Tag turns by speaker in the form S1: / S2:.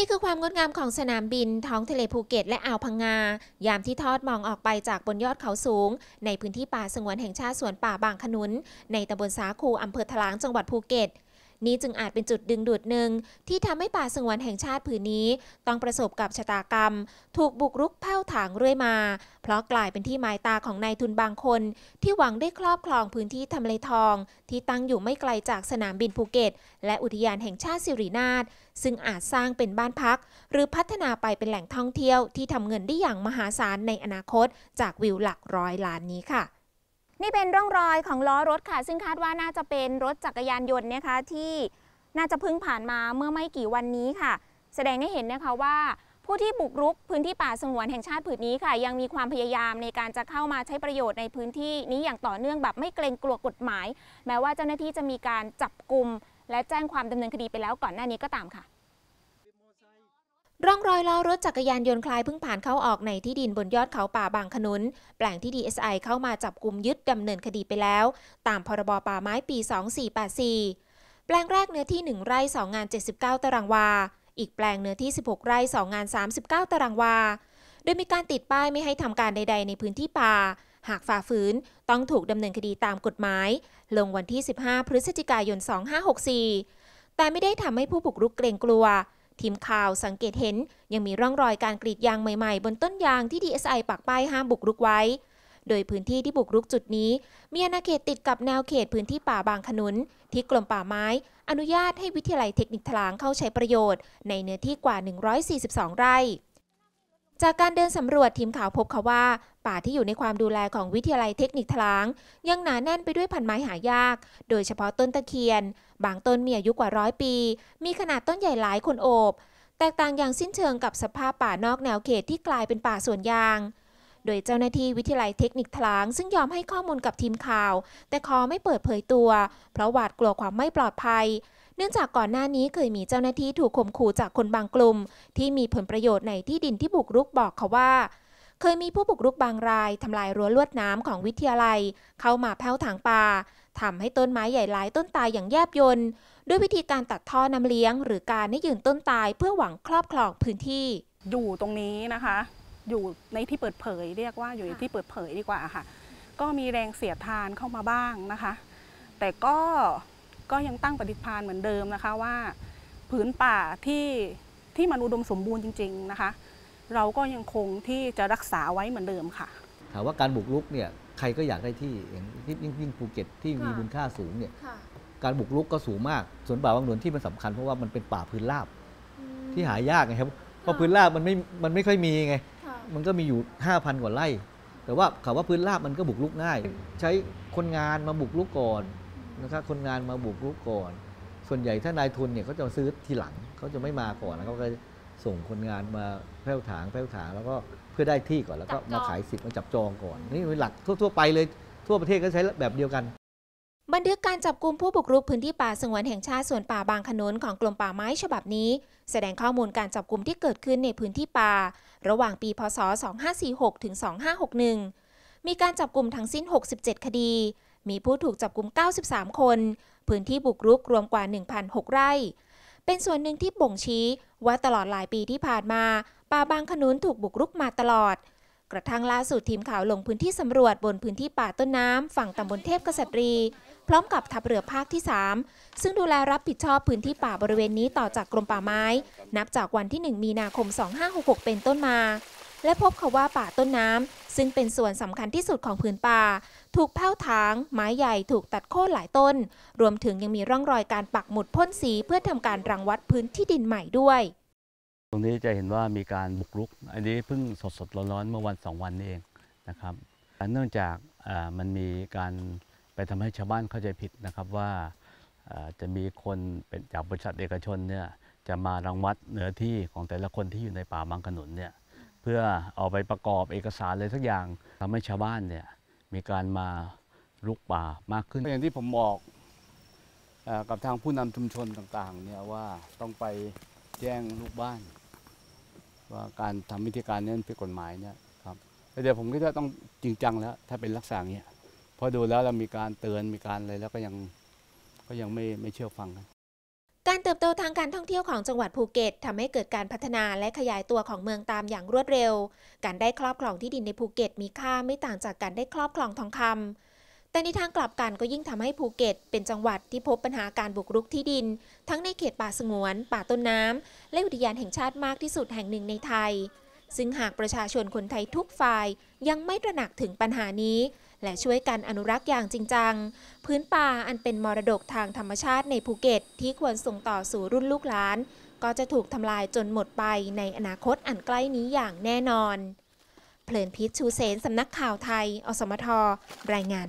S1: นี่คือความงดงามของสนามบินท้องทะเลภูเก็ตและอ่าวพังงา ยามที่ทอดมองออกไปจากบนยอดเขาสูงในพื้นที่ป่าสงวนแห่งชาติสวนป่าบางขนุน ในตำบลสาคูอำเภอทลางจังหวัดภูเก็ตนี้จึงอาจเป็นจุดดึงดูดหนึ่ง ที่ทำให้ป่าสงวนแห่งชาติผืนนี้ ต้องประสบกับชะตากรรม ถูกบุกรุกเผาถางเรื่อยมา เพราะกลายเป็นที่หมายตาของนายทุนบางคน ที่หวังได้ครอบครองพื้นที่ทำเลทอง ที่ตั้งอยู่ไม่ไกลจากสนามบินภูเก็ต และอุทยานแห่งชาติสิรินาถซึ่งอาจสร้างเป็นบ้านพัก หรือพัฒนาไปเป็นแหล่งท่องเที่ยว ที่ทำเงินได้อย่างมหาศาลในอนาคต จากวิวหลักร้อยล้านนี้ค่ะนี่เป็นร่องรอยของล้อรถค่ะ ซึ่งคาดว่าน่าจะเป็นรถจักรยานยนต์นะคะที่น่าจะเพิ่งผ่านมาเมื่อไม่กี่วันนี้ค่ะ แสดงให้เห็นนะคะว่า ผู้ที่บุกรุกพื้นที่ป่าสงวนแห่งชาติผืนนี้ค่ะยังมีความพยายามในการจะเข้ามาใช้ประโยชน์ในพื้นที่นี้อย่างต่อเนื่องแบบไม่เกรงกลัวกฎหมาย แม้ว่าเจ้าหน้าที่จะมีการจับกลุ่มและแจ้งความดำเนินคดีไปแล้วก่อนหน้านี้ก็ตามค่ะร่องรอยล้อรถจักรยานยนต์คลายพึ่งผ่านเข้าออกในที่ดินบนยอดเขาป่าบางขนุน แปลงที่ดีเอสไอเข้ามาจับกลุ่มยึดดำเนินคดีไปแล้ว ตามพรบป่าไม้ปี 2484 แปลงแรกเนื้อที่ 1 ไร่2งาน79 ตารางวาอีกแปลงเนื้อที่ 16 ไร่2งาน39 ตารางวาโดยมีการติดป้ายไม่ให้ทำการใด ๆ ในพื้นที่ป่า หากฝ่าฝืนต้องถูกดำเนินคดีตามกฎหมาย ลงวันที่ 15พฤศจิกายน2564แต่ไม่ได้ทำให้ผู้บุกรุกเกรงกลัวทีมข่าวสังเกตเห็นยังมีร่องรอยการกรีดยางใหม่ๆ บนต้นยางที่ DSI ปักป้ายห้ามบุกรุกไว้ โดยพื้นที่ที่บุกรุกจุดนี้ มีอาณาเขตติดกับแนวเขตพื้นที่ป่าบางขนุน ที่กรมป่าไม้ อนุญาตให้วิทยาลัยเทคนิคทลางเข้าใช้ประโยชน์ในเนื้อที่กว่า 142 ไร่จากการเดินสำรวจทีมข่าวพบเขาว่า ป่าที่อยู่ในความดูแลของวิทยาลัยเทคนิคทลาง ยังหนาแน่นไปด้วยพันไม้หายาก โดยเฉพาะต้นตะเคียน บางต้นมีอายุกว่าร้อยปี มีขนาดต้นใหญ่หลายคนโอบ แตกต่างอย่างสิ้นเชิงกับสภาพป่านอกแนวเขตที่กลายเป็นป่าสวนยาง โดยเจ้าหน้าที่วิทยาลัยเทคนิคทลางซึ่งยอมให้ข้อมูลกับทีมข่าว แต่ขอไม่เปิดเผยตัว เพราะหวาดกลัวความไม่ปลอดภัยเนื่องจากก่อนหน้านี้เคยมีเจ้าหน้าที่ถูกข่มขู่จากคนบางกลุ่ม ที่มีผลประโยชน์ในที่ดินที่บุกรุกบอกเขาว่า เคยมีผู้บุกรุกบางรายทำลายรั้วลวดน้ำของวิทยาลัย เข้ามาแผ้วถางป่าทำให้ต้นไม้ใหญ่หลายต้นตายอย่างแยบยนด้วยวิธีการตัดท่อน้ำเลี้ยง หรือการให้ยืนต้นตายเพื่อหวังครอบครองพื้นที่ อยู่ตรงนี้นะคะ อยู่ในที่เปิดเผยเรียกว่าอยู่ในที่เปิดเผยดีกว่าค่ะก็มีแรงเสียดทานเข้ามาบ้างนะคะ แต่ก็ก็ยังตั้งปฏิพานเหมือนเดิมนะคะว่าผืนป่าที่ที่มันอุดมสมบูรณ์จริง ๆนะคะ เราก็ยังคงที่จะรักษาไว้เหมือนเดิมค่ะ
S2: ถามว่าการบุกรุกเนี่ยใครก็อยากได้ที่อย่างที่ยิ่ง่ยิงภูเก็ตที่มีมูลค่าสูงเนี่ยการบุกรุกก็สูงมากสวนป่าบางหนวนที่มันสำคัญเพราะว่ามันเป็นป่าพื้นราบที่หายากไงครับเพราะพื้นราบมันไม่มันไม่ค่อยมีไงมันก็มีอยู่5,000กว่าไร่ แต่ว่าาำว่าพื้นราบมันก็บุกรุกง่าย ใช้คนงานมาบุกรุกก่อนนะครับคนงานมาบุกรุกก่อน ส่วนใหญ่ถ้านายทุนเนี่ยเขาจะซื้อทีหลังเขาจะไม่มาก่อนแล้วเขาก็ส่งคนงานมาแพ้วถางแพ้วถางแล้วก็เพื่อได้ที่ก่อนแล้วก็มาขายสิทธิ์ มาจับจองก่อน นี่เป็นหลักทั่วๆไปเลยทั่วประเทศก็ใช้แบบเดียวกัน
S1: บันทึกการจับกลุ่มผู้บุกรุกพื้นที่ป่าสงวนแห่งชาติส่วนป่าบางขนุนของกรมป่าไม้ฉบับนี้ แสดงข้อมูลการจับกลุ่มที่เกิดขึ้นในพื้นที่ป่าระหว่างปีพศ 2546ถึง2561 มีการจับกลุ่มทั้งสิ้น 67 คดีมีผู้ถูกจับกลุ่ม93 คน พื้นที่บุกรุกรวมกว่า 1,006ไร่ เป็นส่วนหนึ่งที่บ่งชี้ ว่าตลอดหลายปีที่ผ่านมา ป่าบางขนุนถูกบุกรุกมาตลอด กระทั่งล่าสุดทีมข่าวลงพื้นที่สำรวจบนพื้นที่ป่าต้นน้ำ ฝั่งตำบลเทพกษัตรี พร้อมกับทัพเรือภาคที่ 3 ซึ่งดูแลรับผิดชอบพื้นที่ป่าบริเวณนี้ต่อจากกรมป่าไม้ นับจากวันที่ 1 มีนาคม 2566 เป็นต้นมาและพบเขาว่าป่าต้นน้ำซึ่งเป็นส่วนสำคัญที่สุดของพื้นป่า ถูกเผาถาง ไม้ใหญ่ถูกตัดโค่นหลายต้น รวมถึงยังมีร่องรอยการปักหมุดพ่นสีเพื่อทำการรังวัดพื้นที่ดินใหม่ด้วย
S3: ตรงนี้จะเห็นว่ามีการบุกรุก อันนี้เพิ่งสดสดร้อนๆเมื่อวันสองวันเองนะครับเนื่องจากมันมีการไปทำให้ชาวบ้านเข้าใจผิดนะครับว่าจะมีคนเป็นจากบริษัทเอกชนเนี่ยจะมารังวัดเนื้อที่ของแต่ละคนที่อยู่ในป่าบางขนุนเนี่ยเพื่อเอาไปประกอบเอกสารเลยสักอย่างทำให้ชาวบ้านเนี่ยมีการมาลุกป่ามากขึ้นอย่างที่ผมบอกอกับทางผู้นำชุมชนต่างๆเนี่ยว่าต้องไปแจ้งลูกบ้าน ว่าการทำวิธีการนี้เป็นกฎหมายเนี่ยครับแต่เดี๋ยวผมก็จะต้องจริงจังแล้วถ้าเป็นลักษณะเนี้ยพอดูแล้วเรามีการเตือนมีการอะไรแล้วก็ยังก็ยังไม่ไม่เชื่อฟังกัน
S1: การเติบโตทางการท่องเที่ยวของจังหวัดภูเก็ตทำให้เกิดการพัฒนาและขยายตัวของเมืองตามอย่างรวดเร็ว การได้ครอบครองที่ดินในภูเก็ตมีค่าไม่ต่างจากการได้ครอบครองทองคำแต่ในทางกลับกันก็ยิ่งทำให้ภูเก็ตเป็นจังหวัดที่พบปัญหาการบุกรุกที่ดิน ทั้งในเขตป่าสงวน ป่าต้นน้ำ และอุทยานแห่งชาติมากที่สุดแห่งหนึ่งในไทย ซึ่งหากประชาชนคนไทยทุกฝ่ายยังไม่ตระหนักถึงปัญหานี้และช่วยกันอนุรักษ์อย่างจริงจัง พื้นป่าอันเป็นมรดกทางธรรมชาติในภูเก็ต ที่ควรส่งต่อสู่รุ่นลูกหลาน ก็จะถูกทำลายจนหมดไปในอนาคตอันใกล้นี้อย่างแน่นอน เพลินพิษชูเสนสำนักข่าวไทย อสมท รายงาน